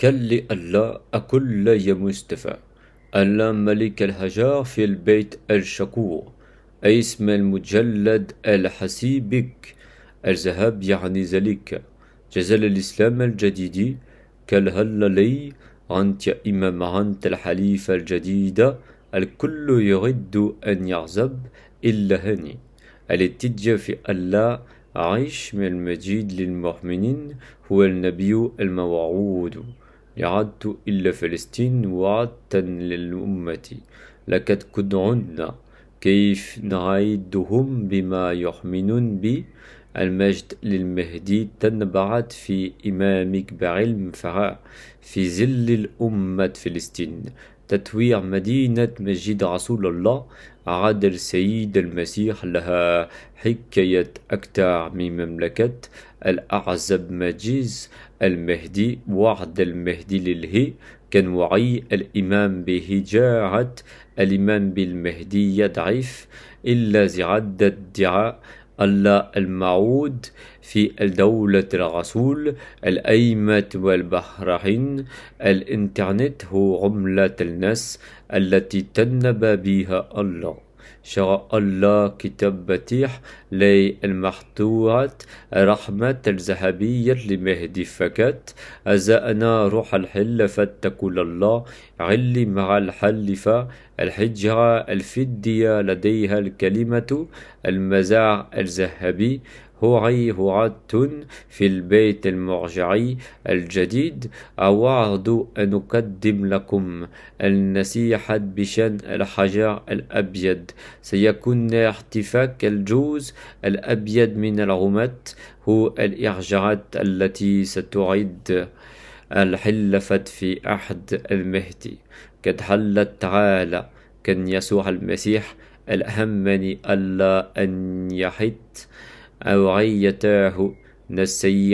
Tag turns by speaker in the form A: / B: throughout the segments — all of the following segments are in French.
A: كل الله أكل يا مصطفى ألا ملك الهجار في البيت الشكور اسم المجلد الحسيبك الذهاب يعني ذلك جزل الإسلام الجديد كالهل لي أنت يا إمام أنت الحليفة الجديدة الكل يريد أن يعزب إلا هني الاتجاه في الله عيش من المجيد للمؤمنين هو النبي الموعود يعد إلا فلسطين وعدتا للأمة لقد كدعنا كيف نعيدهم بما يؤمنون به المجد للمهدي تنبعت في إمامك بعلم فراء في ظل الأمة فلسطين تطوير مدينة مسجد رسول الله عاد السيد المسيح لها حكاية أكثر من مملكة الأعزب مجيز المهدي وعد المهدي للهي كان وعي الإمام بهجاعة الإمام بالمهدي يضعف إلا زعاد الدعاء الله المعود في الدولة الرسول الأيمة والبحرين الإنترنت هو عملة الناس التي تنبى بها الله شرع الله كتاب بتيح للمحتوات رحمة الذهبية لمهدي فكات أزأنا روح الحل فاتقوا الله علي مع الحلفة الحجرة الفدية لديها الكلمة المزاع الذهبي هوري هوعة في البيت المرجعي الجديد أوعد أن أقدم لكم النصيحة بشأن الحجر الأبيض سيكون احتفاك الجوز الأبيض من الغمات هو الإرجاعات التي ستعيد الحلفة في أحد المهدي قد حلت تعالى كان يسوع المسيح الأهم من ألا أن يحد أو عيتاه من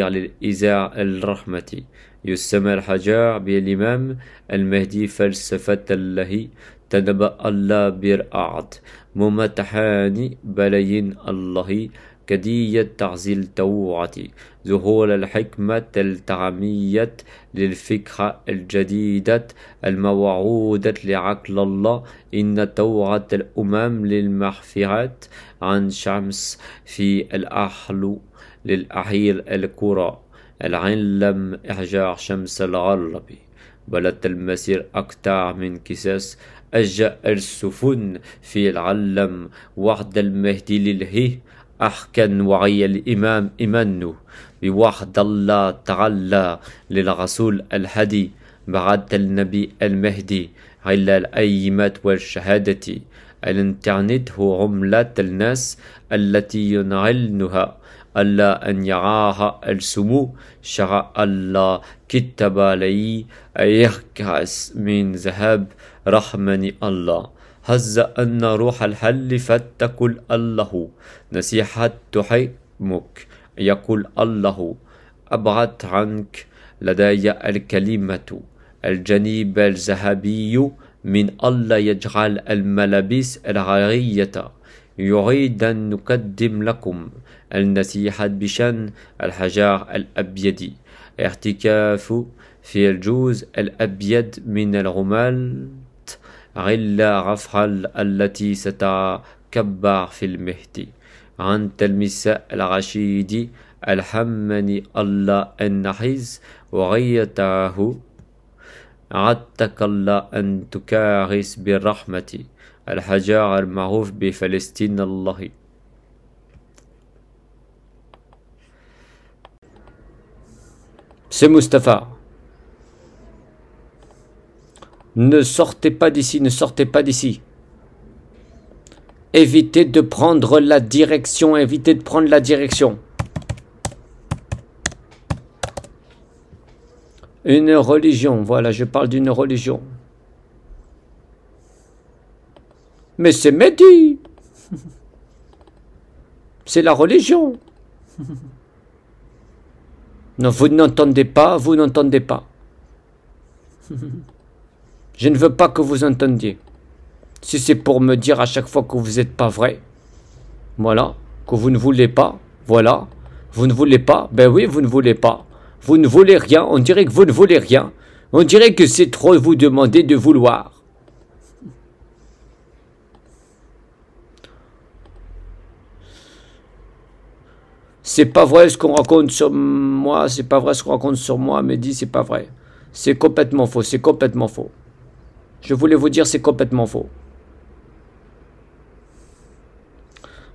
A: للإزاع الرحمة يسمى الحجاع بالإمام المهدي فلسفة الله تنبأ الله برأعت ممتحان بلين الله كدية تعزيل توعتي ظهور الحكمة التعمية للفكرة الجديدة الموعودة لعقل الله إن توعة الأمم للمحفرات عن شمس في الأحلو للأحير الكرة العين لم إحجاع شمس العرب بلت المسير أقطع من كساس أجا السفن في العلم وحد المهدي للهي أحكن وعي الإمام إمنه بوحد الله تعالى للرسول الهدي بعد النبي المهدي على الأيمات والشهادة الإنترنت هو عملة الناس التي ينعلنها ألا أن يراها السمو شرع الله كتب لي يركز من ذهب رحمني الله هز أن روح الحل فاتقل الله نصيحة تحكمك يقول الله أبعد عنك لدي الكلمة الجنيب الذهبي من الله يجعل الملابس العارية يريد أن نقدم لكم النصيحة بشأن الحجر الأبيض ارتكاف في الجوز الأبيض من الرمال غلا غفحل التي ستكبر في المهدي عن تلمس الرشيد الحمني الله النحيز وغيته C'est Mustapha. Ne sortez pas d'ici, ne sortez pas d'ici. Évitez de prendre la direction, évitez de prendre la direction. Une religion, voilà, je parle d'une religion. Mais c'est Mehdi C'est la religion Non, vous n'entendez pas, vous n'entendez pas. Je ne veux pas que vous entendiez. Si c'est pour me dire à chaque fois que vous n'êtes pas vrai, voilà, que vous ne voulez pas, voilà, vous ne voulez pas, ben oui, vous ne voulez pas. Vous ne voulez rien, on dirait que vous ne voulez rien. On dirait que c'est trop vous demander de vouloir. C'est pas vrai ce qu'on raconte sur moi, c'est pas vrai ce qu'on raconte sur moi, mais dit c'est pas vrai. C'est complètement faux, c'est complètement faux. Je voulais vous dire c'est complètement faux.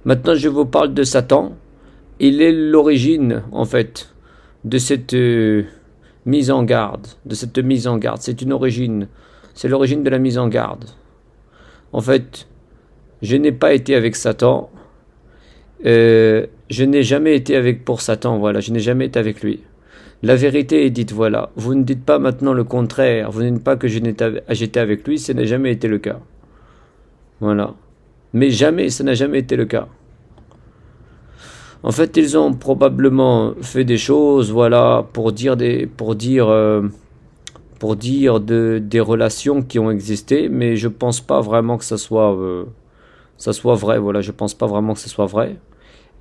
A: Maintenant je vous parle de Satan. Il est l'origine en fait de cette euh, mise en garde, de cette mise en garde. C'est une origine, c'est l'origine de la mise en garde. En fait, je n'ai pas été avec Satan. Euh, je n'ai jamais été avec pour Satan, voilà, je n'ai jamais été avec lui. La vérité est dite, voilà. Vous ne dites pas maintenant le contraire. Vous ne dites pas que j'étais avec lui, ce n'a jamais été le cas. Voilà. Mais jamais, ça n'a jamais été le cas. En fait, ils ont probablement fait des choses, voilà, pour dire des, pour dire, euh, pour dire de, des relations qui ont existé, mais je pense pas vraiment que ça soit, euh, ça soit vrai. Voilà, je pense pas vraiment que ce soit vrai.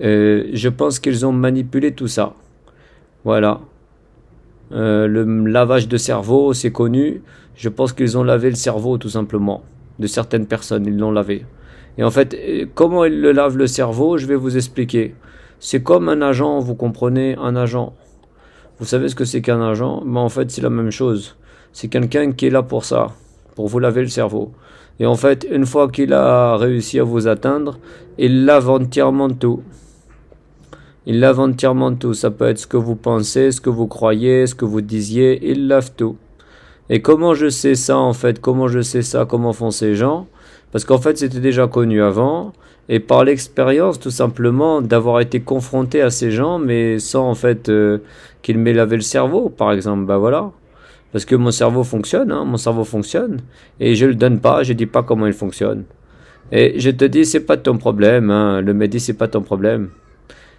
A: Euh, je pense qu'ils ont manipulé tout ça. Voilà. le lavage de cerveau, c'est connu. Je pense qu'ils ont lavé le cerveau tout simplement. De certaines personnes, ils l'ont lavé. Et en fait, comment ils le lavent le cerveau, je vais vous expliquer. C'est comme un agent, vous comprenez, un agent. Vous savez ce que c'est qu'un agent Mais ben, En fait, c'est la même chose. C'est quelqu'un qui est là pour ça, pour vous laver le cerveau. Et en fait, une fois qu'il a réussi à vous atteindre, il lave entièrement tout. Il lave entièrement tout. Ça peut être ce que vous pensez, ce que vous croyez, ce que vous disiez. Il lave tout. Et comment je sais ça en fait Comment je sais ça Comment font ces gens Parce qu'en fait, c'était déjà connu avant et par l'expérience tout simplement d'avoir été confronté à ces gens mais sans en fait qu'il euh, qu'ils m'aient lavé le cerveau par exemple bah voilà parce que mon cerveau fonctionne hein. mon cerveau fonctionne et je le donne pas je dis pas comment il fonctionne et je te dis c'est pas ton problème hein. le médic c'est pas ton problème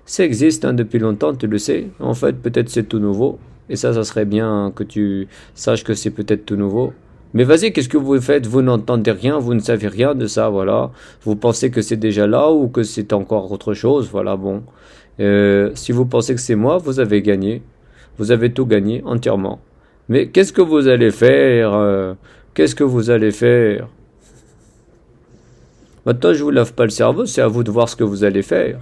A: ça existe hein, depuis longtemps tu le sais en fait peut-être c'est tout nouveau et ça ça serait bien que tu saches que c'est peut-être tout nouveau mais vas-y, qu'est-ce que vous faites Vous n'entendez rien, vous ne savez rien de ça, voilà. Vous pensez que c'est déjà là ou que c'est encore autre chose, voilà, bon. Euh, si vous pensez que c'est moi, vous avez gagné. Vous avez tout gagné entièrement. Mais qu'est-ce que vous allez faire euh, Qu'est-ce que vous allez faire Maintenant, je vous lave pas le cerveau, c'est à vous de voir ce que vous allez faire.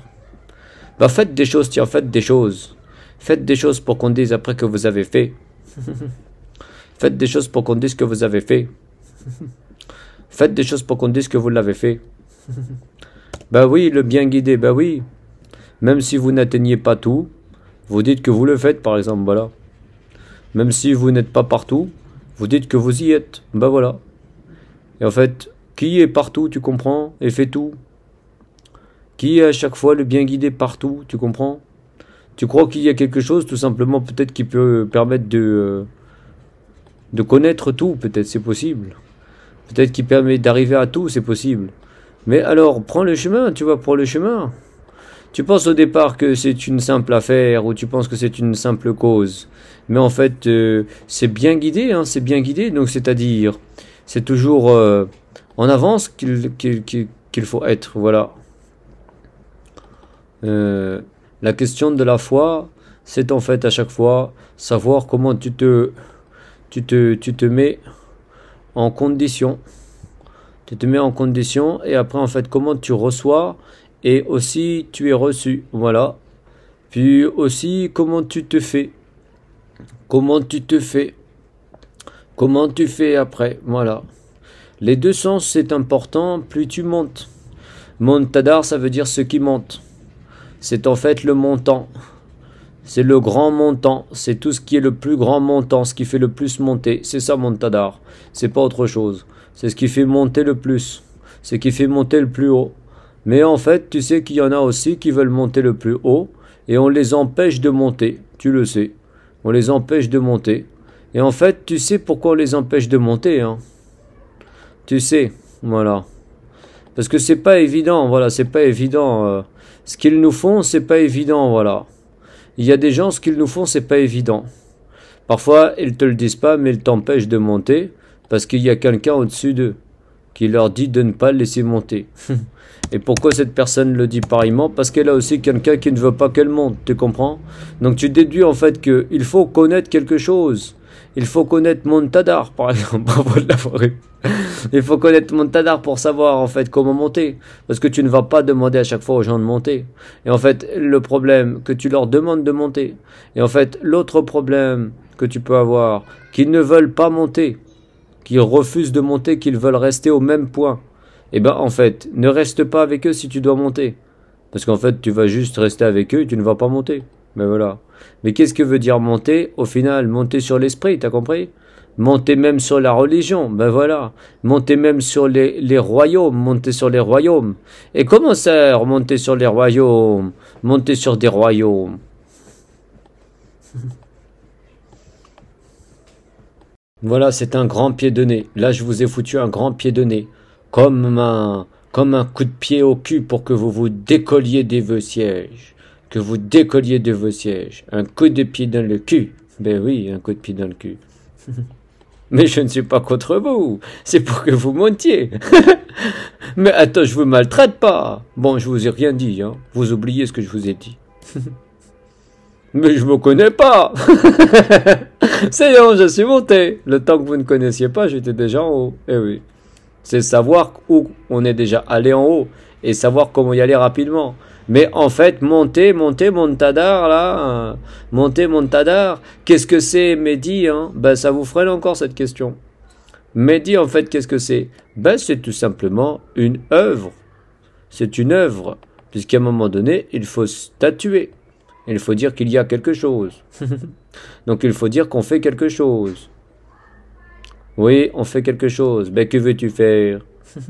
A: Bah faites des choses, tiens, faites des choses. Faites des choses pour qu'on dise après que vous avez fait. Faites des choses pour qu'on dise que vous avez fait. Faites des choses pour qu'on dise que vous l'avez fait. Ben oui, le bien guidé, ben oui. Même si vous n'atteignez pas tout, vous dites que vous le faites, par exemple, voilà. Même si vous n'êtes pas partout, vous dites que vous y êtes, ben voilà. Et en fait, qui est partout, tu comprends, et fait tout Qui est à chaque fois le bien guidé partout, tu comprends Tu crois qu'il y a quelque chose, tout simplement, peut-être qui peut permettre de... Euh, de connaître tout, peut-être c'est possible. Peut-être qu'il permet d'arriver à tout, c'est possible. Mais alors, prends le chemin, tu vas prends le chemin. Tu penses au départ que c'est une simple affaire ou tu penses que c'est une simple cause. Mais en fait, euh, c'est bien guidé, hein, c'est bien guidé. Donc, c'est-à-dire, c'est toujours euh, en avance qu'il faut être. Voilà. Euh, la question de la foi, c'est en fait à chaque fois savoir comment tu te tu te, tu te mets en condition. Tu te mets en condition et après, en fait, comment tu reçois et aussi tu es reçu. Voilà. Puis aussi, comment tu te fais. Comment tu te fais. Comment tu fais après. Voilà. Les deux sens, c'est important. Plus tu montes. Montadar, ça veut dire ce qui monte. C'est en fait le montant. C'est le grand montant, c'est tout ce qui est le plus grand montant, ce qui fait le plus monter. C'est ça Montadar, c'est pas autre chose. C'est ce qui fait monter le plus, ce qui fait monter le plus haut. Mais en fait, tu sais qu'il y en a aussi qui veulent monter le plus haut et on les empêche de monter, tu le sais. On les empêche de monter. Et en fait, tu sais pourquoi on les empêche de monter. Hein tu sais, voilà. Parce que c'est pas évident, voilà, c'est pas évident. Euh. ce qu'ils nous font, c'est pas évident, voilà. Il y a des gens, ce qu'ils nous font, c'est pas évident. Parfois, ils te le disent pas, mais ils t'empêchent de monter parce qu'il y a quelqu'un au-dessus d'eux qui leur dit de ne pas laisser monter. Et pourquoi cette personne le dit pareillement Parce qu'elle a aussi quelqu'un qui ne veut pas qu'elle monte, tu comprends Donc tu déduis en fait qu'il faut connaître quelque chose. Il faut connaître Montadar, par exemple, bravo de la forêt. Il faut connaître Montadar pour savoir en fait comment monter, parce que tu ne vas pas demander à chaque fois aux gens de monter. Et en fait, le problème que tu leur demandes de monter, et en fait l'autre problème que tu peux avoir, qu'ils ne veulent pas monter, qu'ils refusent de monter, qu'ils veulent rester au même point. Et eh ben en fait, ne reste pas avec eux si tu dois monter, parce qu'en fait tu vas juste rester avec eux et tu ne vas pas monter. Mais ben voilà. Mais qu'est-ce que veut dire monter Au final, monter sur l'esprit, t'as compris Monter même sur la religion, ben voilà. Monter même sur les, royaumes, monter sur les royaumes. Et comment ça, monter sur les royaumes Monter sur des royaumes. Voilà, c'est un grand pied de nez. Là, je vous ai foutu un grand pied de nez. Comme un, comme un coup de pied au cul pour que vous vous décolliez des vœux sièges vous décolliez de vos sièges. Un coup de pied dans le cul. Ben oui, un coup de pied dans le cul. Mais je ne suis pas contre vous, c'est pour que vous montiez. Mais attends, je vous maltraite pas. Bon, je vous ai rien dit, hein. Vous oubliez ce que je vous ai dit. Mais je me connais pas. c'est bon, je suis monté. Le temps que vous ne connaissiez pas, j'étais déjà en haut. et eh oui. C'est savoir où on est déjà allé en haut et savoir comment y aller rapidement. Mais en fait, monter, monter, montadar, là, euh, monter, montadar, qu'est-ce que c'est Mehdi hein Ben, ça vous freine encore cette question. Mehdi, en fait, qu'est-ce que c'est Ben, c'est tout simplement une œuvre. C'est une œuvre, puisqu'à un moment donné, il faut statuer. Il faut dire qu'il y a quelque chose. Donc, il faut dire qu'on fait quelque chose. Oui, on fait quelque chose. Ben, que veux-tu faire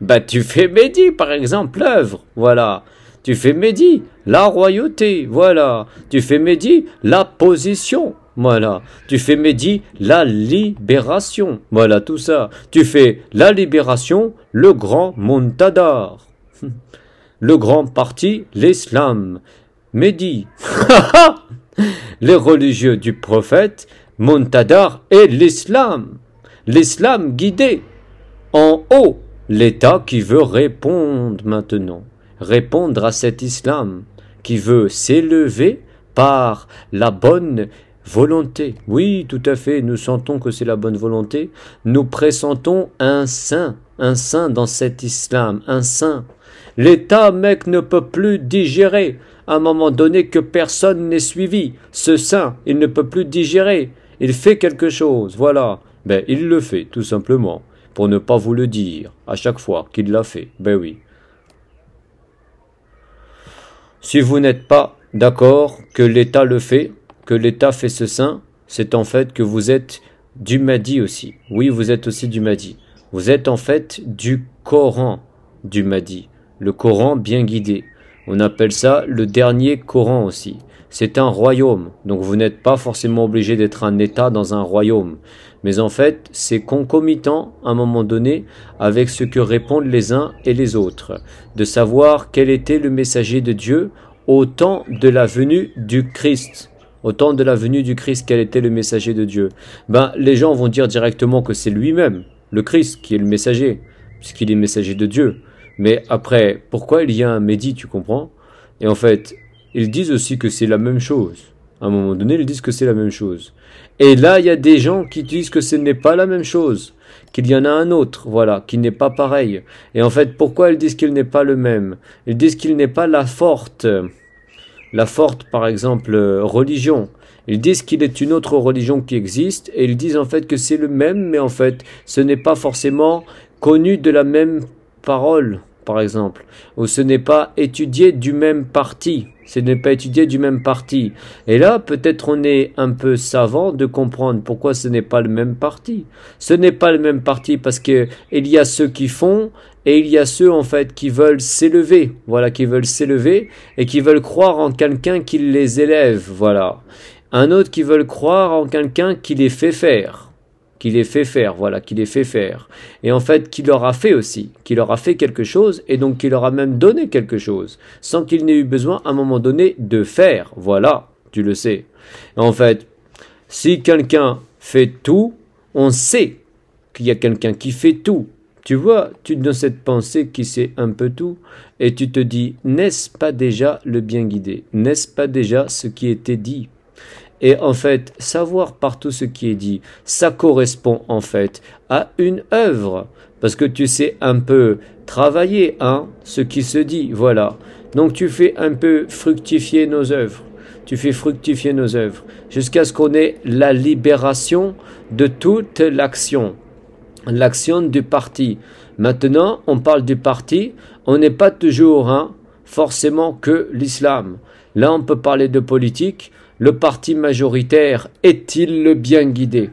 A: Ben, tu fais Mehdi, par exemple, l'œuvre. Voilà. Tu fais Mehdi, la royauté, voilà. Tu fais Mehdi, la position, voilà. Tu fais Mehdi, la libération, voilà tout ça. Tu fais la libération, le grand Montadar. Le grand parti, l'islam. Mehdi. Les religieux du prophète, Montadar et l'islam. L'islam guidé. En haut, l'État qui veut répondre maintenant répondre à cet islam qui veut s'élever par la bonne volonté. Oui, tout à fait, nous sentons que c'est la bonne volonté. Nous pressentons un saint, un saint dans cet islam, un saint. L'État, mec, ne peut plus digérer, à un moment donné, que personne n'est suivi. Ce saint, il ne peut plus digérer. Il fait quelque chose, voilà. Ben, il le fait, tout simplement, pour ne pas vous le dire, à chaque fois qu'il l'a fait. Ben oui. Si vous n'êtes pas d'accord que l'État le fait, que l'État fait ce saint, c'est en fait que vous êtes du Mahdi aussi. Oui, vous êtes aussi du Mahdi. Vous êtes en fait du Coran du Mahdi. Le Coran bien guidé. On appelle ça le dernier Coran aussi. C'est un royaume, donc vous n'êtes pas forcément obligé d'être un État dans un royaume. Mais en fait, c'est concomitant à un moment donné avec ce que répondent les uns et les autres, de savoir quel était le messager de Dieu au temps de la venue du Christ. Au temps de la venue du Christ, quel était le messager de Dieu Ben, les gens vont dire directement que c'est lui-même, le Christ, qui est le messager, puisqu'il est messager de Dieu. Mais après, pourquoi il y a un médit, tu comprends Et en fait, ils disent aussi que c'est la même chose. À un moment donné, ils disent que c'est la même chose. Et là, il y a des gens qui disent que ce n'est pas la même chose, qu'il y en a un autre, voilà, qui n'est pas pareil. Et en fait, pourquoi ils disent qu'il n'est pas le même Ils disent qu'il n'est pas la forte, la forte, par exemple, euh, religion. Ils disent qu'il est une autre religion qui existe, et ils disent en fait que c'est le même, mais en fait, ce n'est pas forcément connu de la même parole par exemple. Ou ce n'est pas étudié du même parti. Ce n'est pas étudié du même parti. Et là, peut-être on est un peu savant de comprendre pourquoi ce n'est pas le même parti. Ce n'est pas le même parti parce qu'il y a ceux qui font et il y a ceux en fait qui veulent s'élever. Voilà, qui veulent s'élever et qui veulent croire en quelqu'un qui les élève. Voilà. Un autre qui veulent croire en quelqu'un qui les fait faire qui les fait faire, voilà, qui les fait faire. Et en fait, qui leur a fait aussi, qui leur a fait quelque chose, et donc qui leur a même donné quelque chose, sans qu'il n'ait eu besoin à un moment donné de faire, voilà, tu le sais. en fait, si quelqu'un fait tout, on sait qu'il y a quelqu'un qui fait tout. Tu vois, tu dans cette pensée qui sait un peu tout, et tu te dis, n'est-ce pas déjà le bien guidé N'est-ce pas déjà ce qui était dit et en fait, savoir par tout ce qui est dit, ça correspond en fait à une œuvre. Parce que tu sais un peu travailler, hein, ce qui se dit, voilà. Donc tu fais un peu fructifier nos œuvres. Tu fais fructifier nos œuvres. Jusqu'à ce qu'on ait la libération de toute l'action. L'action du parti. Maintenant, on parle du parti. On n'est pas toujours, hein, forcément que l'islam. Là, on peut parler de politique le parti majoritaire est-il le bien guidé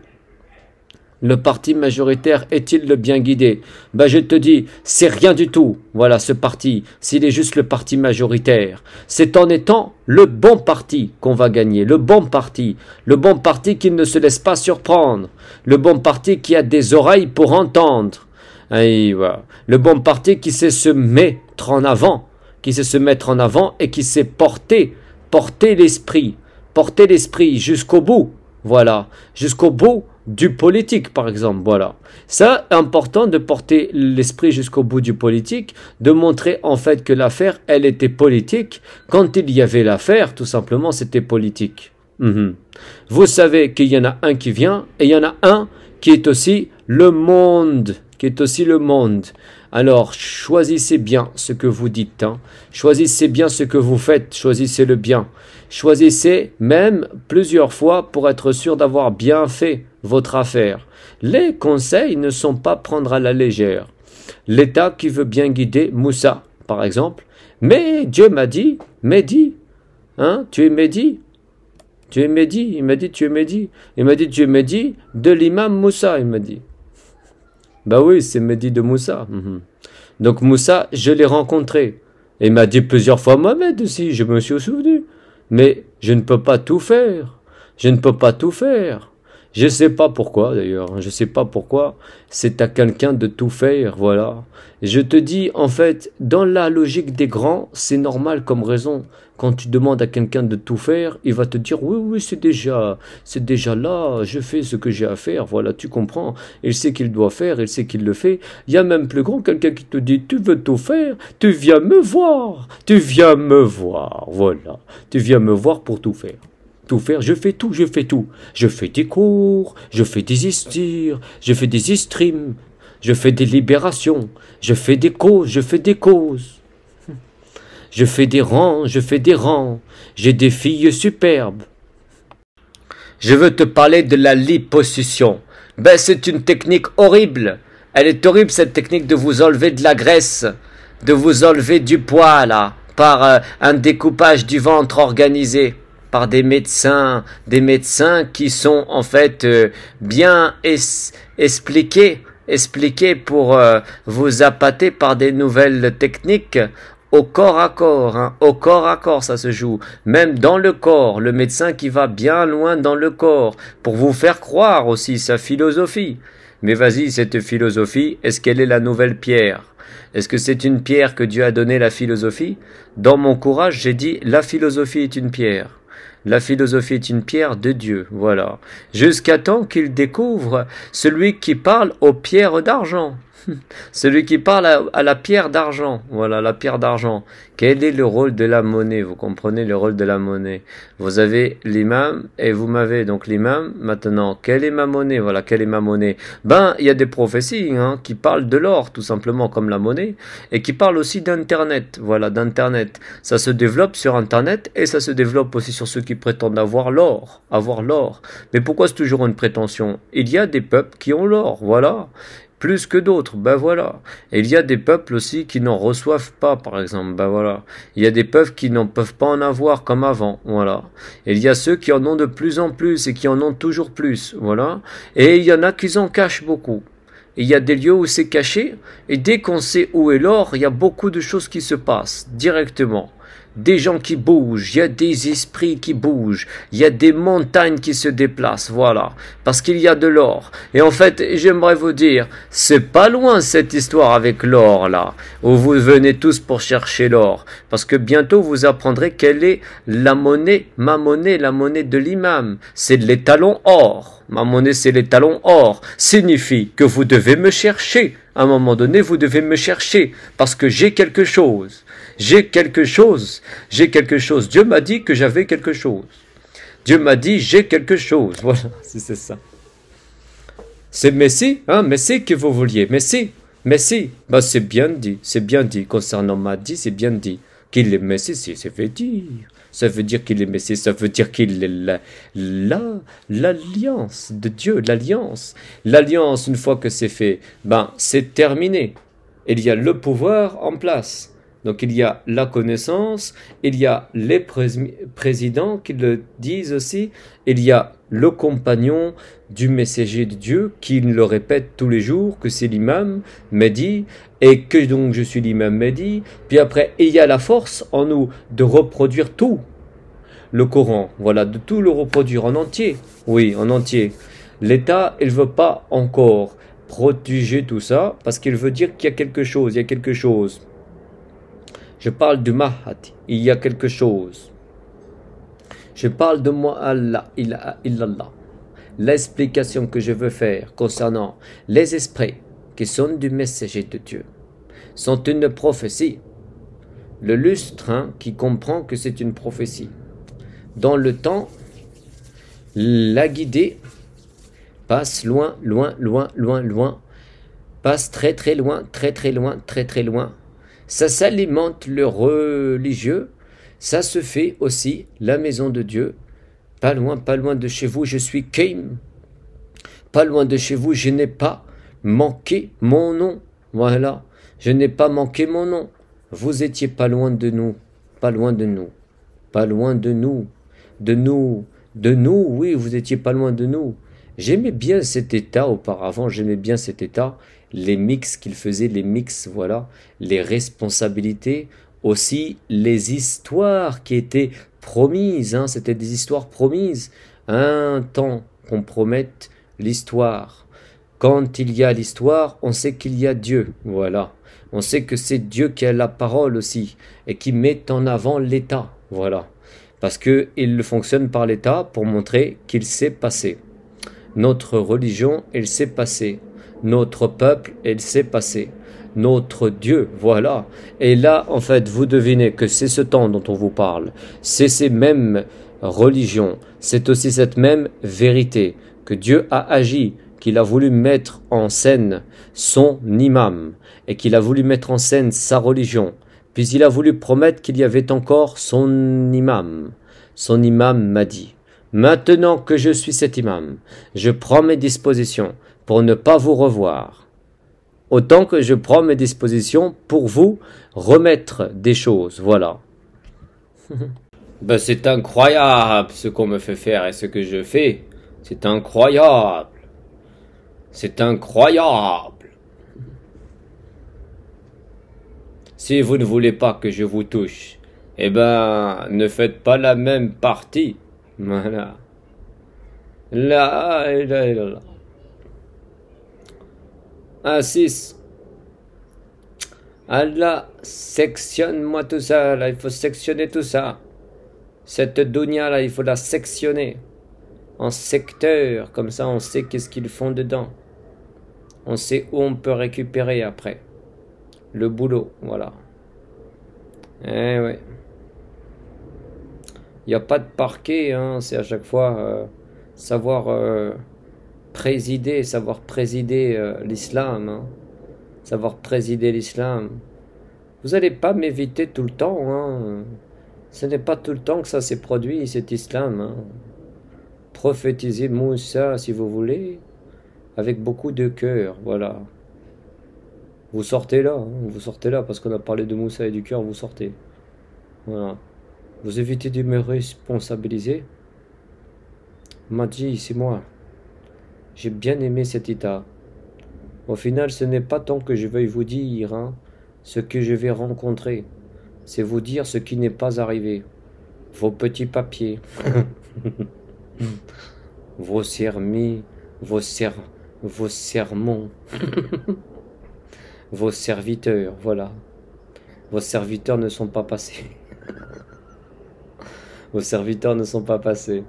A: le parti majoritaire est-il le bien guidé Ben je te dis, c'est rien du tout, voilà ce parti, s'il est juste le parti majoritaire. C'est en étant le bon parti qu'on va gagner, le bon parti, le bon parti qui ne se laisse pas surprendre, le bon parti qui a des oreilles pour entendre, hein, le bon parti qui sait se mettre en avant, qui sait se mettre en avant et qui sait porter, porter l'esprit, porter l'esprit jusqu'au bout, voilà, jusqu'au bout du politique, par exemple, voilà. Ça, important de porter l'esprit jusqu'au bout du politique, de montrer en fait que l'affaire, elle était politique. Quand il y avait l'affaire, tout simplement, c'était politique. Mhm. Vous savez qu'il y en a un qui vient et il y en a un qui est aussi le monde, qui est aussi le monde. Alors choisissez bien ce que vous dites, hein. choisissez bien ce que vous faites, choisissez le bien. Choisissez même plusieurs fois pour être sûr d'avoir bien fait votre affaire. Les conseils ne sont pas prendre à la légère. L'État qui veut bien guider Moussa, par exemple, mais Dieu m'a dit, Mehdi, hein, tu es Mehdi, tu es Mehdi, il m'a dit tu es Mehdi, il m'a dit tu es dit, de l'imam Moussa, il m'a dit. Bah oui, c'est Mehdi de Moussa. Mhm. Donc Moussa, je l'ai rencontré. il m'a dit plusieurs fois Mohamed aussi, je me suis souvenu. Mais je ne peux pas tout faire. Je ne peux pas tout faire. Je sais pas pourquoi d'ailleurs, je sais pas pourquoi, c'est à quelqu'un de tout faire, voilà. Je te dis, en fait, dans la logique des grands, c'est normal comme raison. Quand tu demandes à quelqu'un de tout faire, il va te dire oui, oui, c'est déjà, c'est déjà là, je fais ce que j'ai à faire, voilà, tu comprends. Il sait qu'il doit faire, il sait qu'il le fait. Il y a même plus grand quelqu'un qui te dit tu veux tout faire, tu viens me voir, tu viens me voir, voilà, tu viens me voir pour tout faire tout faire, je fais tout, je fais tout. Je fais des cours, je fais des histires, je fais des streams, je fais des libérations, je fais des causes, je fais des causes. Je fais des rangs, je fais des rangs, j'ai des filles superbes. Je veux te parler de la liposuction. Ben c'est une technique horrible. Elle est horrible cette technique de vous enlever de la graisse, de vous enlever du poids là, par euh, un découpage du ventre organisé par des médecins, des médecins qui sont en fait euh, bien expliqués, expliqués pour euh, vous appâter par des nouvelles techniques au corps à corps, hein. au corps à corps ça se joue, même dans le corps, le médecin qui va bien loin dans le corps, pour vous faire croire aussi sa philosophie. Mais vas-y, cette philosophie, est-ce qu'elle est la nouvelle pierre Est-ce que c'est une pierre que Dieu a donnée la philosophie Dans mon courage, j'ai dit, la philosophie est une pierre. La philosophie est une pierre de Dieu, voilà. Jusqu'à temps qu'il découvre celui qui parle aux pierres d'argent. Celui qui parle à, la pierre d'argent. Voilà, la pierre d'argent. Quel est le rôle de la monnaie Vous comprenez le rôle de la monnaie. Vous avez l'imam et vous m'avez donc l'imam. Maintenant, quelle est ma monnaie Voilà, quelle est ma monnaie Ben, il y a des prophéties hein, qui parlent de l'or, tout simplement, comme la monnaie, et qui parlent aussi d'Internet. Voilà, d'Internet. Ça se développe sur Internet et ça se développe aussi sur ceux qui prétendent avoir l'or. Avoir l'or. Mais pourquoi c'est toujours une prétention Il y a des peuples qui ont l'or, voilà plus que d'autres, ben voilà. Et il y a des peuples aussi qui n'en reçoivent pas, par exemple, ben voilà. Il y a des peuples qui n'en peuvent pas en avoir comme avant, voilà. il y a ceux qui en ont de plus en plus et qui en ont toujours plus, voilà. Et il y en a qui en cachent beaucoup. il y a des lieux où c'est caché, et dès qu'on sait où est l'or, il y a beaucoup de choses qui se passent directement des gens qui bougent, il y a des esprits qui bougent, il y a des montagnes qui se déplacent, voilà, parce qu'il y a de l'or. Et en fait, j'aimerais vous dire, c'est pas loin cette histoire avec l'or là, où vous venez tous pour chercher l'or, parce que bientôt vous apprendrez quelle est la monnaie, ma monnaie, la monnaie de l'imam, c'est l'étalon or. Ma monnaie, c'est l'étalon or, signifie que vous devez me chercher. À un moment donné, vous devez me chercher, parce que j'ai quelque chose. J'ai quelque chose. J'ai quelque chose. Dieu m'a dit que j'avais quelque chose. Dieu m'a dit j'ai quelque chose. Voilà, c'est ça. C'est Messie, hein, Messie que vous vouliez. Messie, Messie. ben c'est bien dit, c'est bien dit. Concernant dit, c'est bien dit. Qu'il est Messie, ça veut dire. Ça veut dire qu'il est Messie, ça veut dire qu'il est là, l'alliance de Dieu, l'alliance. L'alliance, une fois que c'est fait, ben, c'est terminé. Il y a le pouvoir en place. Donc il y a la connaissance, il y a les présidents qui le disent aussi, il y a le compagnon du messager de Dieu qui le répète tous les jours que c'est l'imam Mehdi et que donc je suis l'imam Mehdi. Puis après, il y a la force en nous de reproduire tout le Coran, voilà, de tout le reproduire en entier. Oui, en entier. L'État, il veut pas encore protéger tout ça parce qu'il veut dire qu'il y a quelque chose, il y a quelque chose je parle du Mahat, il y a quelque chose. Je parle de moi Allah, illallah. L'explication que je veux faire concernant les esprits qui sont du messager de Dieu sont une prophétie. Le lustre hein, qui comprend que c'est une prophétie. Dans le temps, la guidée passe loin, loin, loin, loin, loin, passe très très loin, très très loin, très très loin, ça s'alimente le religieux, ça se fait aussi la maison de Dieu. Pas loin, pas loin de chez vous, je suis Keim. Pas loin de chez vous, je n'ai pas manqué mon nom. Voilà, je n'ai pas manqué mon nom. Vous étiez pas loin de nous, pas loin de nous, pas loin de nous, de nous, de nous, oui, vous étiez pas loin de nous. J'aimais bien cet état auparavant, j'aimais bien cet état, les mix qu'il faisait, les mix, voilà, les responsabilités, aussi les histoires qui étaient promises, hein, c'était des histoires promises, un temps qu'on promette l'histoire. Quand il y a l'histoire, on sait qu'il y a Dieu, voilà. On sait que c'est Dieu qui a la parole aussi, et qui met en avant l'État, voilà. Parce qu'il fonctionne par l'État pour montrer qu'il s'est passé. Notre religion, elle s'est passée notre peuple, elle s'est passé. Notre Dieu, voilà. Et là, en fait, vous devinez que c'est ce temps dont on vous parle. C'est ces mêmes religions. C'est aussi cette même vérité que Dieu a agi, qu'il a voulu mettre en scène son imam et qu'il a voulu mettre en scène sa religion. Puis il a voulu promettre qu'il y avait encore son imam. Son imam m'a dit Maintenant que je suis cet imam, je prends mes dispositions pour ne pas vous revoir. Autant que je prends mes dispositions pour vous remettre des choses, voilà. ben c'est incroyable ce qu'on me fait faire et ce que je fais. C'est incroyable. C'est incroyable. Si vous ne voulez pas que je vous touche, eh ben, ne faites pas la même partie. Voilà. Là, là, là, là. Ah 6 Allah, sectionne-moi tout ça, là, il faut sectionner tout ça. Cette dounia, là, il faut la sectionner. En secteur, comme ça, on sait qu'est-ce qu'ils font dedans. On sait où on peut récupérer après. Le boulot, voilà. Eh ouais. Il n'y a pas de parquet, hein, c'est à chaque fois euh, savoir... Euh, présider, savoir présider euh, l'islam, hein. savoir présider l'islam. Vous n'allez pas m'éviter tout le temps. Hein. Ce n'est pas tout le temps que ça s'est produit, cet islam. Hein. Prophétisez Moussa, si vous voulez, avec beaucoup de cœur, voilà. Vous sortez là, hein, vous sortez là, parce qu'on a parlé de Moussa et du cœur, vous sortez. Voilà. Vous évitez de me responsabiliser. M'a c'est moi. J'ai bien aimé cet état. Au final, ce n'est pas tant que je veuille vous dire hein, ce que je vais rencontrer, c'est vous dire ce qui n'est pas arrivé. Vos petits papiers, vos sermis, vos, ser vos sermons, vos serviteurs, voilà. Vos serviteurs ne sont pas passés. vos serviteurs ne sont pas passés.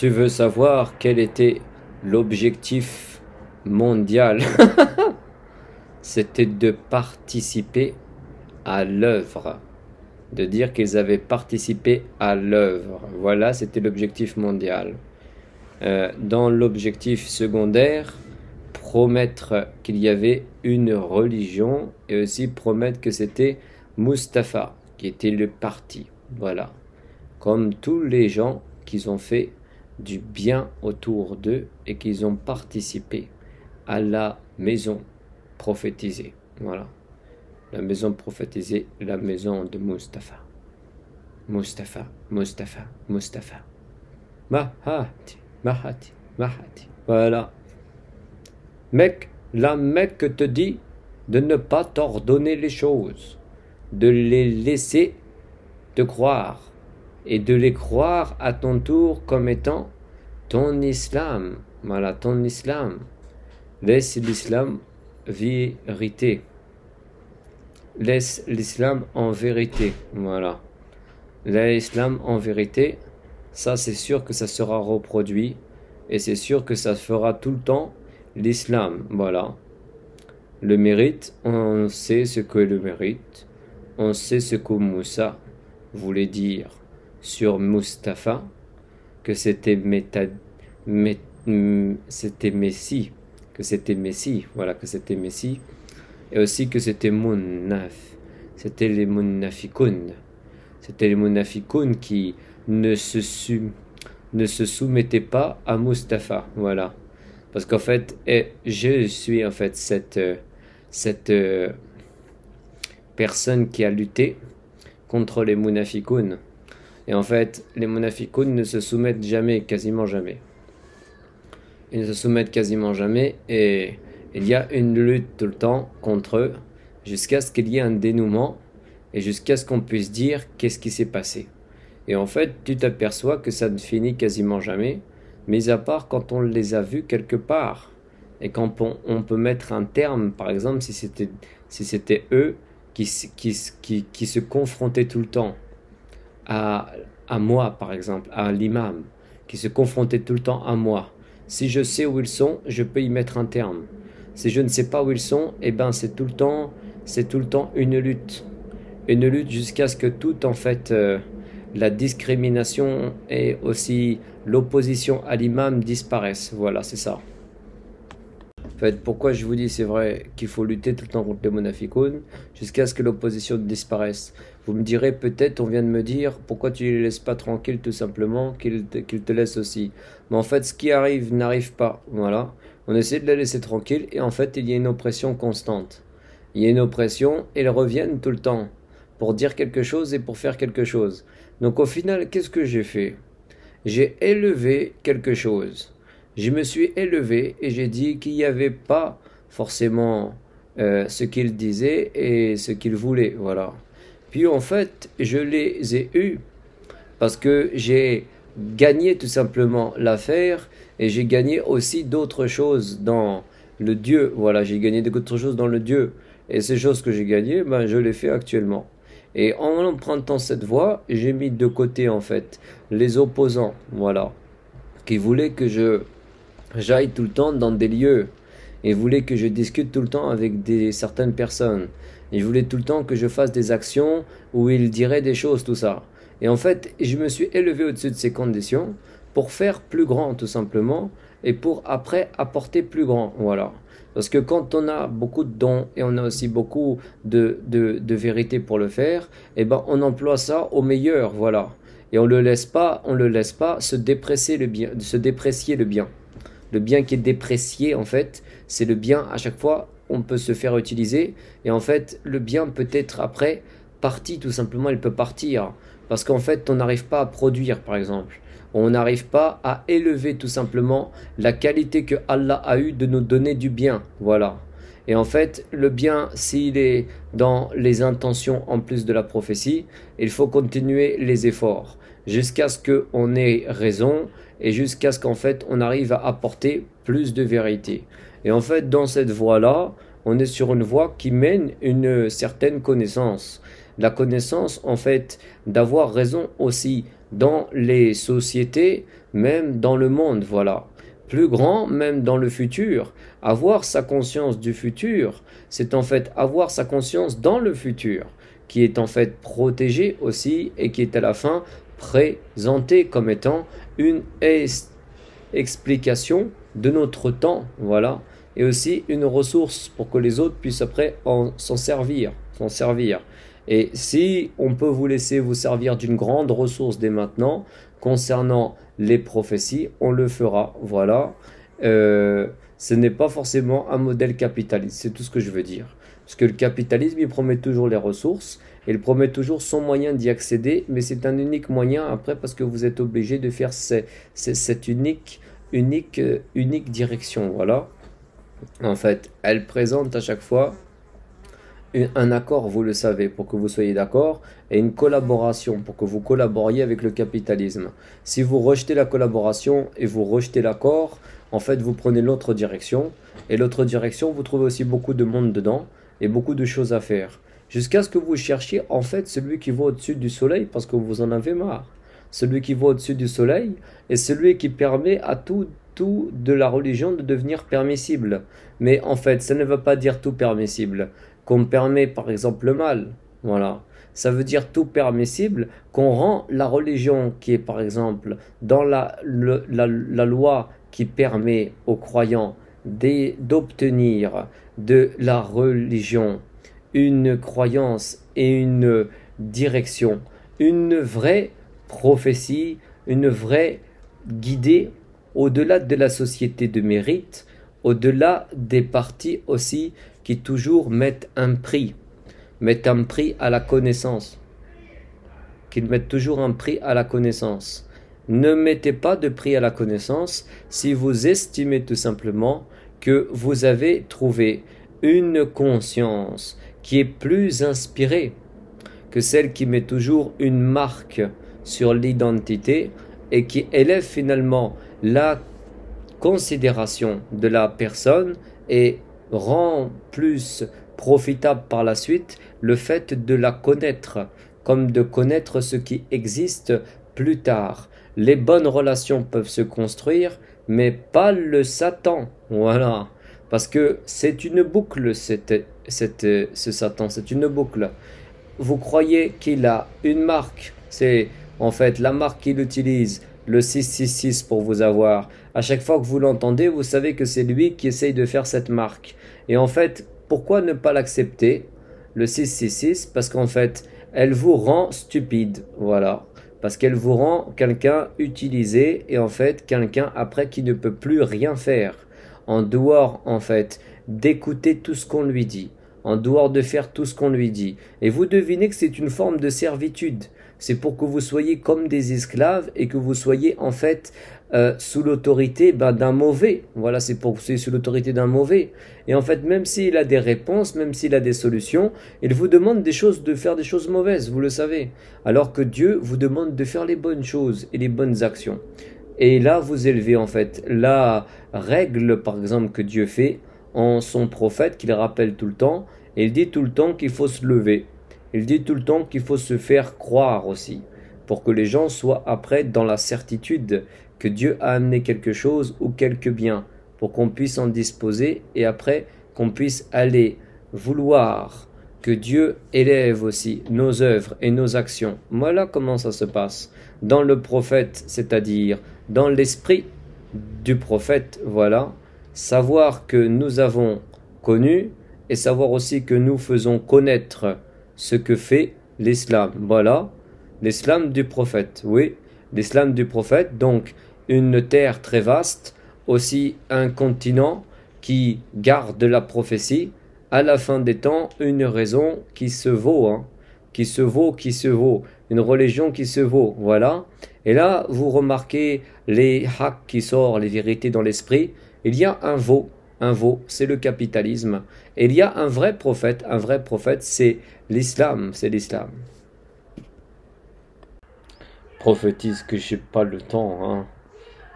A: Tu veux savoir quel était l'objectif mondial C'était de participer à l'œuvre. De dire qu'ils avaient participé à l'œuvre. Voilà, c'était l'objectif mondial. Euh, dans l'objectif secondaire, promettre qu'il y avait une religion et aussi promettre que c'était Mustapha qui était le parti. Voilà. Comme tous les gens qu'ils ont fait du bien autour d'eux et qu'ils ont participé à la maison prophétisée. Voilà. La maison prophétisée, la maison de Mustapha. Mustapha, Mustapha, Mustapha. Mahati, Mahati, Mahati. Voilà. Mec, la Mecque te dit de ne pas t'ordonner les choses, de les laisser te croire et de les croire à ton tour comme étant ton islam. Voilà, ton islam. Laisse l'islam vérité. Laisse l'islam en vérité. Voilà. L'islam en vérité, ça c'est sûr que ça sera reproduit et c'est sûr que ça fera tout le temps l'islam. Voilà. Le mérite, on sait ce que le mérite, on sait ce que Moussa voulait dire sur Mustapha que c'était c'était Messie, que c'était Messie, voilà, que c'était Messie, et aussi que c'était mou'naf c'était les Mounafikoun, c'était les Mounafikoun qui ne se, ne se soumettaient pas à Mustapha, voilà. Parce qu'en fait, je suis en fait cette, cette euh, personne qui a lutté contre les Mounafikoun. Et en fait, les munafiqoun ne se soumettent jamais, quasiment jamais. Ils ne se soumettent quasiment jamais et il y a une lutte tout le temps contre eux jusqu'à ce qu'il y ait un dénouement et jusqu'à ce qu'on puisse dire qu'est-ce qui s'est passé. Et en fait, tu t'aperçois que ça ne finit quasiment jamais, Mais à part quand on les a vus quelque part. Et quand on, peut mettre un terme, par exemple, si c'était eux qui se confrontaient tout le temps à, moi, par exemple, à l'imam, qui se confrontait tout le temps à moi. Si je sais où ils sont, je peux y mettre un terme. Si je ne sais pas où ils sont, eh ben c'est tout le temps, c'est tout le temps une lutte, une lutte jusqu'à ce que toute en fait euh, la discrimination et aussi l'opposition à l'imam disparaissent. Voilà, c'est ça. fait, pourquoi je vous dis c'est vrai qu'il faut lutter tout le temps contre les monaficones jusqu'à ce que l'opposition disparaisse vous me direz peut-être, on vient de me dire, pourquoi tu ne les laisses pas tranquilles tout simplement, qu'ils te, laissent aussi. Mais en fait, ce qui arrive n'arrive pas. Voilà. On essaie de les laisser tranquilles et en fait, il y a une oppression constante. Il y a une oppression et ils reviennent tout le temps pour dire quelque chose et pour faire quelque chose. Donc au final, qu'est-ce que j'ai fait J'ai élevé quelque chose. Je me suis élevé et j'ai dit qu'il n'y avait pas forcément euh, ce qu'il disait et ce qu'il voulait. Voilà. Puis en fait, je les ai eus parce que j'ai gagné tout simplement l'affaire et j'ai gagné aussi d'autres choses dans le Dieu. Voilà, j'ai gagné d'autres choses dans le Dieu. Et ces choses que j'ai gagnées, ben, je les fais actuellement. Et en empruntant cette voie, j'ai mis de côté en fait les opposants, voilà, qui voulaient que je j'aille tout le temps dans des lieux et voulaient que je discute tout le temps avec des certaines personnes je voulais tout le temps que je fasse des actions où il dirait des choses, tout ça. Et en fait, je me suis élevé au-dessus de ces conditions pour faire plus grand, tout simplement, et pour après apporter plus grand. Voilà. Parce que quand on a beaucoup de dons et on a aussi beaucoup de, vérité pour le faire, eh ben on emploie ça au meilleur, voilà. Et on le laisse pas, on le laisse pas se le bien, se déprécier le bien. Le bien qui est déprécié en fait, c'est le bien à chaque fois on peut se faire utiliser. Et en fait, le bien peut être après parti, tout simplement, il peut partir. Parce qu'en fait, on n'arrive pas à produire, par exemple. On n'arrive pas à élever tout simplement la qualité que Allah a eue de nous donner du bien. Voilà. Et en fait, le bien, s'il est dans les intentions en plus de la prophétie, il faut continuer les efforts jusqu'à ce qu'on ait raison et jusqu'à ce qu'en fait on arrive à apporter plus de vérité. Et en fait, dans cette voie-là, on est sur une voie qui mène une certaine connaissance. La connaissance, en fait, d'avoir raison aussi dans les sociétés, même dans le monde, voilà. Plus grand, même dans le futur. Avoir sa conscience du futur, c'est en fait avoir sa conscience dans le futur, qui est en fait protégée aussi et qui est à la fin présentée comme étant une explication de notre temps, voilà, et aussi une ressource pour que les autres puissent après s'en servir, s'en servir. Et si on peut vous laisser vous servir d'une grande ressource dès maintenant concernant les prophéties, on le fera. Voilà. Euh, ce n'est pas forcément un modèle capitaliste, c'est tout ce que je veux dire. Parce que le capitalisme, il promet toujours les ressources, il promet toujours son moyen d'y accéder, mais c'est un unique moyen après parce que vous êtes obligé de faire cette unique, unique, euh, unique direction. Voilà. En fait, elle présente à chaque fois un accord, vous le savez, pour que vous soyez d'accord, et une collaboration, pour que vous collaboriez avec le capitalisme. Si vous rejetez la collaboration et vous rejetez l'accord, en fait, vous prenez l'autre direction, et l'autre direction, vous trouvez aussi beaucoup de monde dedans, et beaucoup de choses à faire. Jusqu'à ce que vous cherchiez, en fait, celui qui va au-dessus du soleil, parce que vous en avez marre. Celui qui va au-dessus du soleil, et celui qui permet à tout de la religion de devenir permissible. Mais en fait, ça ne veut pas dire tout permissible. Qu'on permet par exemple le mal. Voilà. Ça veut dire tout permissible qu'on rend la religion qui est par exemple dans la, la loi qui permet aux croyants d'obtenir de la religion une croyance et une direction, une vraie prophétie, une vraie guidée au-delà de la société de mérite, au-delà des partis aussi qui toujours mettent un prix, mettent un prix à la connaissance, qu'ils mettent toujours un prix à la connaissance. Ne mettez pas de prix à la connaissance si vous estimez tout simplement que vous avez trouvé une conscience qui est plus inspirée que celle qui met toujours une marque sur l'identité et qui élève finalement la considération de la personne et rend plus profitable par la suite le fait de la connaître, comme de connaître ce qui existe plus tard. Les bonnes relations peuvent se construire, mais pas le Satan. Voilà. Parce que c'est une boucle, cette, ce Satan, c'est une boucle. Vous croyez qu'il a une marque, c'est en fait, la marque qu'il utilise, le 666 pour vous avoir, à chaque fois que vous l'entendez, vous savez que c'est lui qui essaye de faire cette marque. Et en fait, pourquoi ne pas l'accepter, le 666 Parce qu'en fait, elle vous rend stupide. Voilà. Parce qu'elle vous rend quelqu'un utilisé et en fait quelqu'un après qui ne peut plus rien faire. En dehors en fait d'écouter tout ce qu'on lui dit. En dehors de faire tout ce qu'on lui dit. Et vous devinez que c'est une forme de servitude c'est pour que vous soyez comme des esclaves et que vous soyez en fait euh, sous l'autorité ben, d'un mauvais. Voilà, c'est pour que sous l'autorité d'un mauvais. Et en fait, même s'il a des réponses, même s'il a des solutions, il vous demande des choses, de faire des choses mauvaises, vous le savez. Alors que Dieu vous demande de faire les bonnes choses et les bonnes actions. Et là, vous élevez en fait la règle, par exemple, que Dieu fait en son prophète, qu'il rappelle tout le temps. Et il dit tout le temps qu'il faut se lever il dit tout le temps qu'il faut se faire croire aussi, pour que les gens soient après dans la certitude que Dieu a amené quelque chose ou quelque bien, pour qu'on puisse en disposer et après qu'on puisse aller vouloir que Dieu élève aussi nos œuvres et nos actions. Voilà comment ça se passe. Dans le prophète, c'est-à-dire dans l'esprit du prophète, voilà, savoir que nous avons connu et savoir aussi que nous faisons connaître ce que fait l'islam. Voilà, l'islam du prophète. Oui, l'islam du prophète. Donc, une terre très vaste, aussi un continent qui garde la prophétie. À la fin des temps, une raison qui se vaut, hein, qui se vaut, qui se vaut, une religion qui se vaut. Voilà. Et là, vous remarquez les hacks qui sortent, les vérités dans l'esprit. Il y a un veau un veau, c'est le capitalisme. Et il y a un vrai prophète, un vrai prophète, c'est L'islam, c'est l'islam. Prophétise que j'ai pas le temps, hein.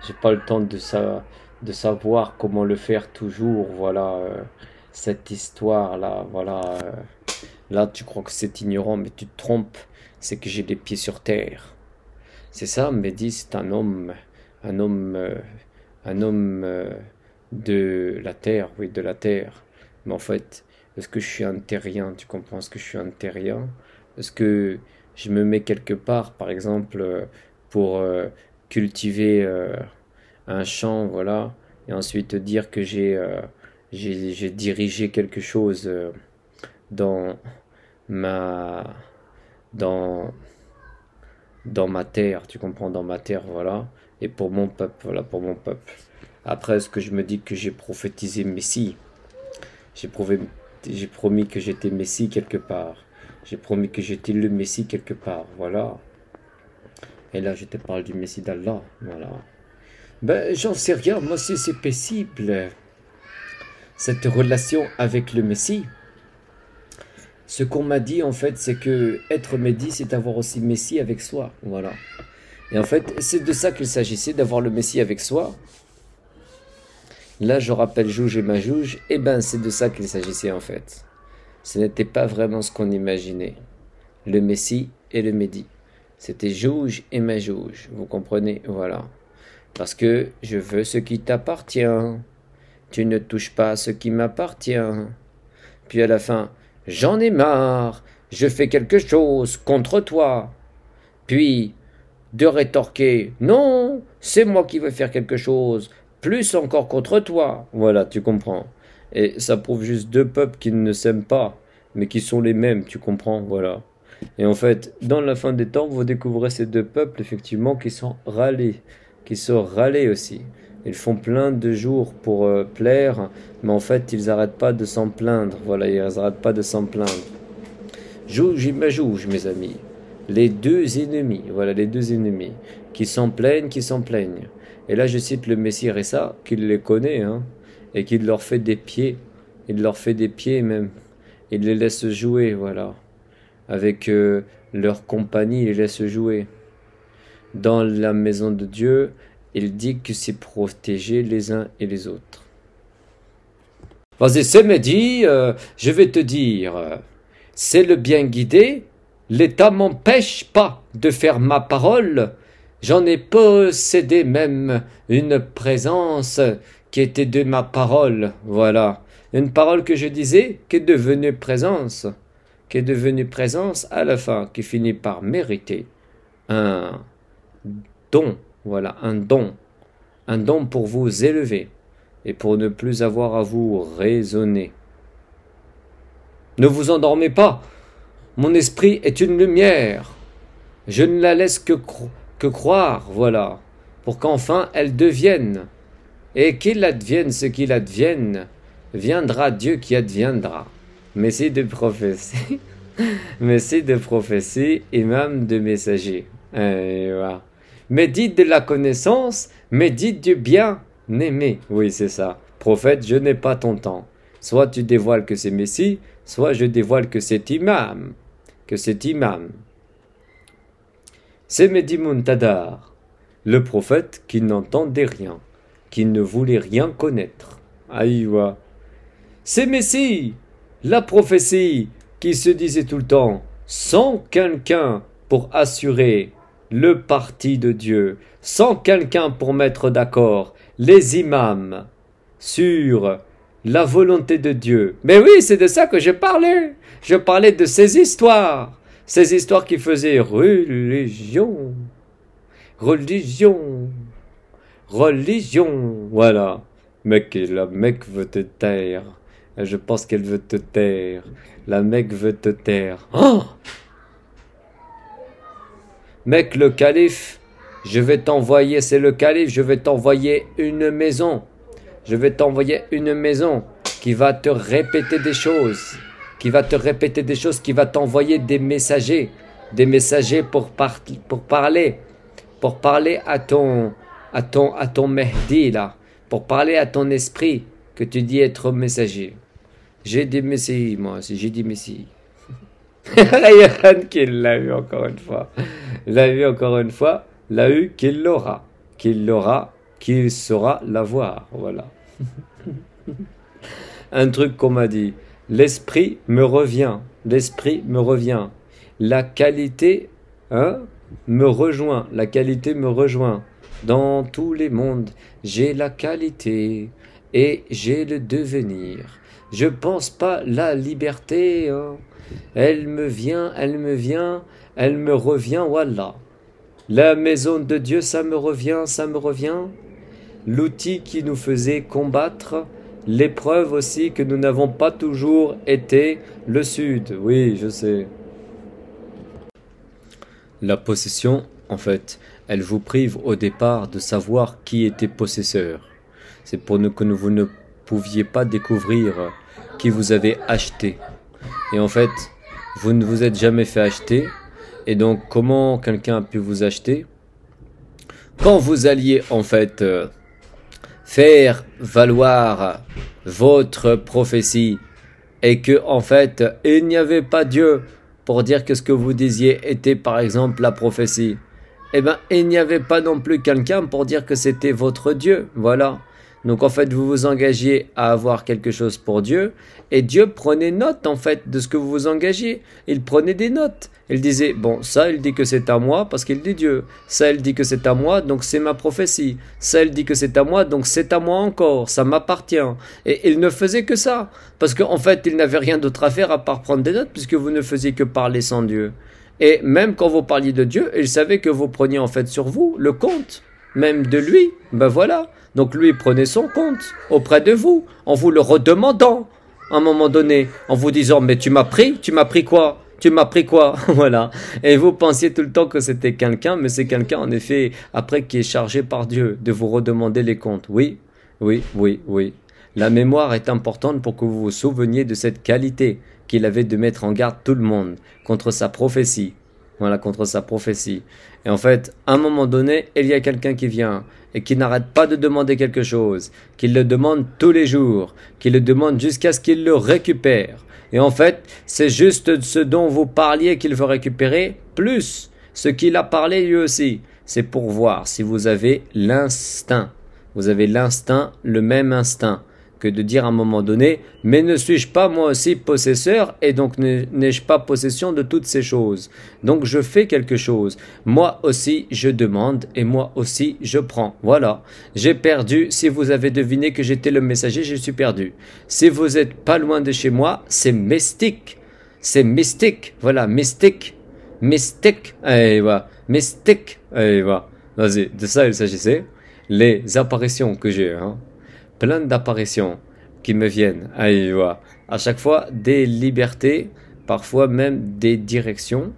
A: J'ai pas le temps de, ça, de savoir comment le faire toujours, voilà. Euh, cette histoire-là, voilà. Euh. là, tu crois que c'est ignorant, mais tu te trompes. C'est que j'ai des pieds sur terre. C'est ça, mais dis, c'est un homme. Un homme. Euh, un homme de la terre, oui, de la terre. Mais en fait, est-ce que je suis un terrien Tu comprends ce que je suis un terrien Est-ce que je me mets quelque part, par exemple, euh, pour euh, cultiver euh, un champ, voilà, et ensuite dire que j'ai dirigé quelque chose dans ma dans dans ma terre, tu comprends, dans ma terre, voilà, et pour mon peuple, voilà, pour mon peuple. Après, est-ce que je me dis que j'ai prophétisé Messie J'ai prouvé j'ai promis que j'étais Messie quelque part. J'ai promis que j'étais le Messie quelque part. Voilà. Et là, je te parle du Messie d'Allah. Voilà. Ben, j'en sais rien. Moi, si c'est possible, cette relation avec le Messie, ce qu'on m'a dit, en fait, c'est que être Messie, c'est avoir aussi Messie avec soi. Voilà. Et en fait, c'est de ça qu'il s'agissait, d'avoir le Messie avec soi. Là, je rappelle Jouge et Majuge. et eh ben c'est de ça qu'il s'agissait en fait. Ce n'était pas vraiment ce qu'on imaginait. Le Messie et le Médi. C'était Jouge et Majuge. vous comprenez Voilà. Parce que je veux ce qui t'appartient. Tu ne touches pas à ce qui m'appartient. Puis à la fin, j'en ai marre, je fais quelque chose contre toi. Puis, de rétorquer, non, c'est moi qui veux faire quelque chose, plus encore contre toi. Voilà, tu comprends. Et ça prouve juste deux peuples qui ne s'aiment pas, mais qui sont les mêmes, tu comprends, voilà. Et en fait, dans la fin des temps, vous découvrez ces deux peuples, effectivement, qui sont râlés, qui sont râlés aussi. Ils font plein de jours pour euh, plaire, mais en fait, ils n'arrêtent pas de s'en plaindre. Voilà, ils n'arrêtent pas de s'en plaindre. Jouge et majouge, mes amis. Les deux ennemis, voilà, les deux ennemis, qui s'en plaignent, qui s'en plaignent. Et là, je cite le Messie Ressa, qu'il les connaît, hein, et qu'il leur fait des pieds. Il leur fait des pieds même. Il les laisse jouer, voilà. Avec euh, leur compagnie, il les laisse jouer. Dans la maison de Dieu, il dit que c'est protéger les uns et les autres. Vas-y, c'est euh, je vais te dire, c'est le bien guidé, l'État m'empêche pas de faire ma parole, J'en ai possédé même une présence qui était de ma parole, voilà. Une parole que je disais qui est devenue présence, qui est devenue présence à la fin, qui finit par mériter un don, voilà, un don, un don pour vous élever et pour ne plus avoir à vous raisonner. Ne vous endormez pas, mon esprit est une lumière, je ne la laisse que croire croire, voilà, pour qu'enfin elle devienne. Et qu'il advienne ce qu'il advienne, viendra Dieu qui adviendra. Messie de prophétie, messie de prophétie, imam de messager. Eh, mais dites de la connaissance, mais dites du bien aimé. Oui, c'est ça. Prophète, je n'ai pas ton temps. Soit tu dévoiles que c'est Messie, soit je dévoile que c'est imam, que c'est imam. C'est Medimun Tadar, le prophète qui n'entendait rien, qui ne voulait rien connaître. Aïwa. C'est Messie, la prophétie qui se disait tout le temps, sans quelqu'un pour assurer le parti de Dieu, sans quelqu'un pour mettre d'accord les imams sur la volonté de Dieu. Mais oui, c'est de ça que je parlais. Je parlais de ces histoires ces histoires qui faisaient religion, religion, religion, voilà. Mec, la mec veut te taire. Je pense qu'elle veut te taire. La mec veut te taire. Oh mec, le calife, je vais t'envoyer, c'est le calife, je vais t'envoyer une maison. Je vais t'envoyer une maison qui va te répéter des choses qui va te répéter des choses, qui va t'envoyer des messagers, des messagers pour, parler, pour parler à ton, à ton, à ton Mehdi là, pour parler à ton esprit que tu dis être messager. J'ai dit messi moi aussi, j'ai des Messie. Ryan qui l'a eu encore une fois, l'a eu encore une fois, l'a eu qu'il l'aura, qu'il l'aura, qu'il saura l'avoir, voilà. Un truc qu'on m'a dit, L'esprit me revient, l'esprit me revient. La qualité hein, me rejoint, la qualité me rejoint. Dans tous les mondes, j'ai la qualité et j'ai le devenir. Je pense pas la liberté. Hein. Elle me vient, elle me vient, elle me revient, voilà. La maison de Dieu, ça me revient, ça me revient. L'outil qui nous faisait combattre, l'épreuve aussi que nous n'avons pas toujours été le Sud. Oui, je sais. La possession, en fait, elle vous prive au départ de savoir qui était possesseur. C'est pour nous que vous ne pouviez pas découvrir qui vous avez acheté. Et en fait, vous ne vous êtes jamais fait acheter. Et donc, comment quelqu'un a pu vous acheter Quand vous alliez, en fait... Euh, faire valoir votre prophétie et que en fait il n'y avait pas Dieu pour dire que ce que vous disiez était par exemple la prophétie, eh bien il n'y avait pas non plus quelqu'un pour dire que c'était votre Dieu. Voilà. Donc en fait, vous vous engagez à avoir quelque chose pour Dieu, et Dieu prenait note en fait de ce que vous vous engagez. Il prenait des notes. Il disait, bon, ça, il dit que c'est à moi parce qu'il dit Dieu. Ça, il dit que c'est à moi, donc c'est ma prophétie. Ça, il dit que c'est à moi, donc c'est à moi encore, ça m'appartient. Et il ne faisait que ça, parce qu'en fait, il n'avait rien d'autre à faire à part prendre des notes, puisque vous ne faisiez que parler sans Dieu. Et même quand vous parliez de Dieu, il savait que vous preniez en fait sur vous le compte même de lui, ben voilà. Donc lui, prenait son compte auprès de vous, en vous le redemandant, à un moment donné, en vous disant, mais tu m'as pris, tu m'as pris quoi tu m'as pris quoi Voilà. Et vous pensiez tout le temps que c'était quelqu'un, mais c'est quelqu'un, en effet, après qui est chargé par Dieu de vous redemander les comptes. Oui, oui, oui, oui. La mémoire est importante pour que vous vous souveniez de cette qualité qu'il avait de mettre en garde tout le monde contre sa prophétie. Voilà, contre sa prophétie. Et en fait, à un moment donné, il y a quelqu'un qui vient et qui n'arrête pas de demander quelque chose, qui le demande tous les jours, qui le demande jusqu'à ce qu'il le récupère. Et en fait, c'est juste de ce dont vous parliez qu'il veut récupérer, plus ce qu'il a parlé lui aussi. C'est pour voir si vous avez l'instinct. Vous avez l'instinct, le même instinct de dire à un moment donné, mais ne suis-je pas moi aussi possesseur et donc n'ai-je pas possession de toutes ces choses Donc je fais quelque chose. Moi aussi je demande et moi aussi je prends. Voilà. J'ai perdu. Si vous avez deviné que j'étais le messager, je suis perdu. Si vous n'êtes pas loin de chez moi, c'est mystique. C'est mystique. Voilà, mystique. Mystique. Allez, eh, voilà. Mystique. Allez, eh, voilà. Vas-y, de ça il s'agissait les apparitions que j'ai. Hein plein d'apparitions qui me viennent à À chaque fois, des libertés, parfois même des directions,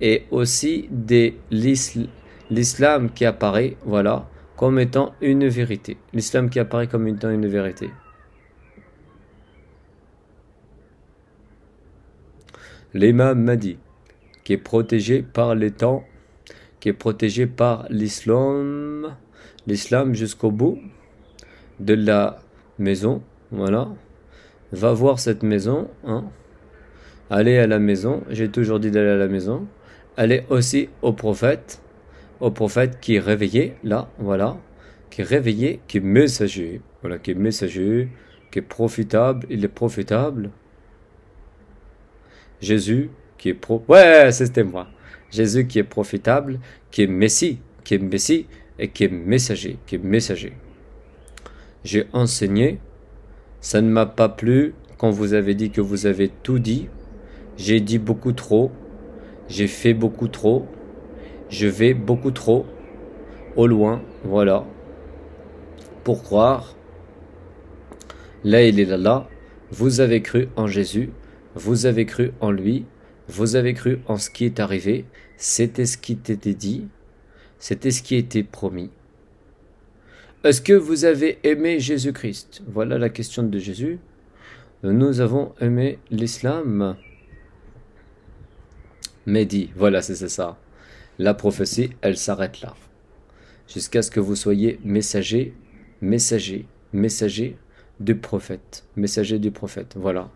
A: et aussi de l'islam qui apparaît, voilà, comme étant une vérité. L'islam qui apparaît comme étant une vérité. L'imam dit qui est protégé par les temps, qui est protégé par l'islam, l'islam jusqu'au bout, de la maison, voilà. Va voir cette maison, Allez à la maison, j'ai toujours dit d'aller à la maison. Allez aussi au prophète, au prophète qui est réveillé, là, voilà. Qui est réveillé, qui est messager, voilà, qui est messager, qui est profitable, il est profitable. Jésus qui est pro... Ouais, c'était moi. Jésus qui est profitable, qui est Messie, qui est Messie et qui est messager, qui est messager j'ai enseigné, ça ne m'a pas plu quand vous avez dit que vous avez tout dit, j'ai dit beaucoup trop, j'ai fait beaucoup trop, je vais beaucoup trop au loin, voilà, pour croire, là il est là, là, vous avez cru en Jésus, vous avez cru en lui, vous avez cru en ce qui est arrivé, c'était ce qui t'était dit, c'était ce qui était promis. Est-ce que vous avez aimé Jésus-Christ Voilà la question de Jésus. Nous avons aimé l'islam. Mais dit, voilà, c'est ça. La prophétie, elle s'arrête là. Jusqu'à ce que vous soyez messager, messager, messager du prophète. Messager du prophète, voilà.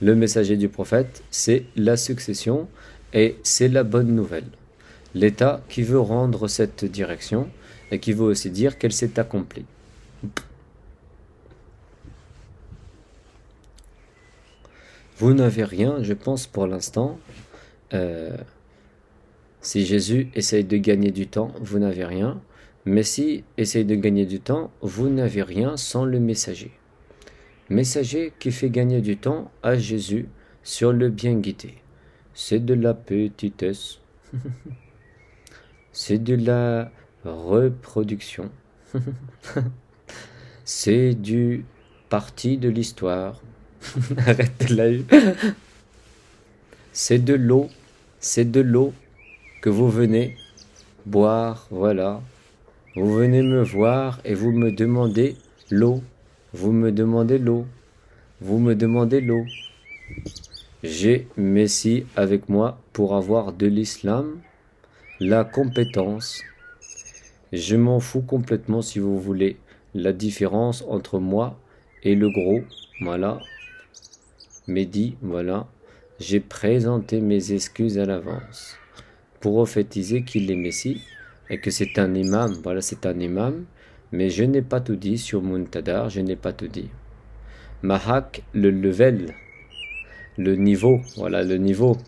A: Le messager du prophète, c'est la succession et c'est la bonne nouvelle. L'État qui veut rendre cette direction, et qui veut aussi dire qu'elle s'est accomplie. Vous n'avez rien, je pense, pour l'instant. Euh, si Jésus essaye de gagner du temps, vous n'avez rien. Mais si essaye de gagner du temps, vous n'avez rien sans le messager. Messager qui fait gagner du temps à Jésus sur le bien guidé. C'est de la petitesse. C'est de la reproduction. C'est du parti de l'histoire. Arrête de C'est de l'eau. C'est de l'eau que vous venez boire. Voilà. Vous venez me voir et vous me demandez l'eau. Vous me demandez l'eau. Vous me demandez l'eau. J'ai Messi avec moi pour avoir de l'islam la compétence je m'en fous complètement si vous voulez. La différence entre moi et le gros, voilà. Mehdi, voilà. J'ai présenté mes excuses à l'avance pour prophétiser qu'il est Messie et que c'est un imam. Voilà, c'est un imam. Mais je n'ai pas tout dit sur Muntadar, je n'ai pas tout dit. Mahak, le level, le niveau, voilà le niveau,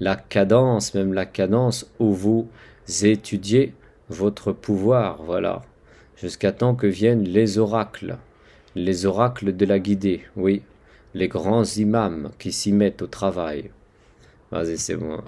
A: la cadence, même la cadence où vous étudiez votre pouvoir, voilà, jusqu'à temps que viennent les oracles, les oracles de la guidée, oui, les grands imams qui s'y mettent au travail. Vas-y, c'est bon.